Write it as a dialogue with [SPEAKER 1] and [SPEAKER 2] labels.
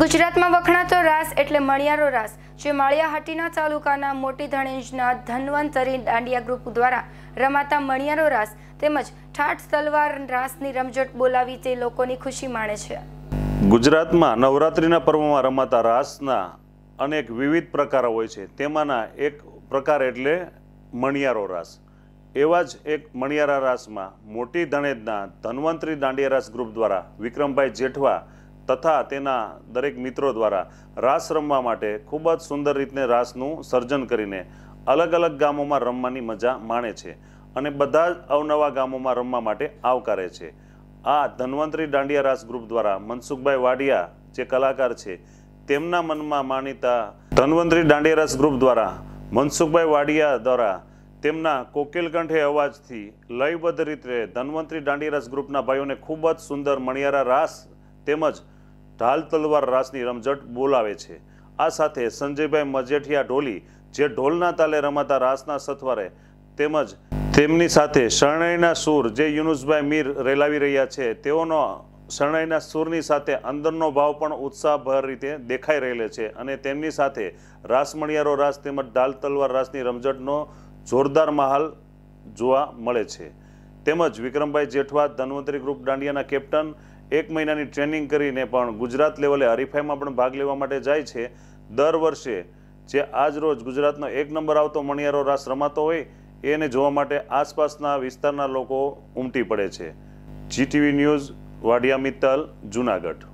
[SPEAKER 1] ગુજરાતમાં વખણાતો રાસ એટલે મણિયારો રાસ જે માળિયાહાટીના તાલુકાના મોટી ધણેજના ધનવંતરી દાંડિયા ગ્રુપ દ્વારા રમાતા મણિયારો રાસ તેમજ ઠાઠ તલવાર રાસની રમઝટ બોલાવી તે લોકોની ખુશી માણે છે
[SPEAKER 2] ગુજરાતમાં નવરાત્રિના પર્વમાં રમાતા રાસના અનેક વિવિધ પ્રકારો હોય છે તેમાંના એક પ્રકાર એટલે મણિયારો રાસ એવા જ એક મણિયારા રાસમાં મોટી ધણેજના ધનવંતરી દાંડિયા રાસ ગ્રુપ દ્વારા વિક્રમભાઈ જેઠવા તથા તેના દરેક મિત્રો દ્વારા રાસ રમવા માટે ખૂબ જ સુંદર રીતને રાસનું સર્જન કરીને અલગ અલગ ગામોમાં રમવાની મજા માણે છે અને બધા જ અવનવા ગામોમાં રમવા માટે આવકારે છે આ ધન્વંતરી દાંડિયા રાસ ગ્રુપ દ્વારા મનસુખભાઈ વાડિયા જે કલાકાર છે તેમના મનમાં માનીતા ધન્વંતરી દાંડિયા રાસ ગ્રુપ દ્વારા મનસુખભાઈ વાડિયા દ્વારા તેમના કોકિલકંઠે અવાજથી લયબદ્ધ રીતે ધન્વંતરી રાસ ગ્રુપના ભાઈઓને ખૂબ જ સુંદર મણિયારા રાસ તેમજ ઢાલ તલવાર રાસની રમઝટ બોલાવે છે આ સાથે સંજયભાઈ મજેઠિયા ઢોલી જે ઢોલના તાલે રમાતા રાસના સથવારે તેમજ તેમની સાથે શરણાઈના સૂર જે યુનુસભાઈ મીર રેલાવી રહ્યા છે તેઓનો શરણાઈના સૂરની સાથે અંદરનો ભાવ પણ ઉત્સાહભર રીતે દેખાઈ રહેલો છે અને તેમની સાથે રાસમણિયારો રાસ તેમજ ઢાલ તલવાર રાસની રમઝટનો જોરદાર માહોલ જોવા મળે છે તેમજ વિક્રમભાઈ જેઠવા ધન્વંતરી ગ્રુપ દાંડિયાના કેપ્ટન એક મહિનાની ટ્રેનિંગ કરીને પણ ગુજરાત લેવલે હરીફાઈમાં પણ ભાગ લેવા માટે જાય છે દર વર્ષે જે આજ રોજ ગુજરાતનો એક નંબર આવતો મણિયારો રાસ રમાતો હોય એને જોવા માટે આસપાસના વિસ્તારના લોકો ઉમટી પડે છે જીટીવી ન્યૂઝ વાડિયા મિત્તલ જુનાગઢ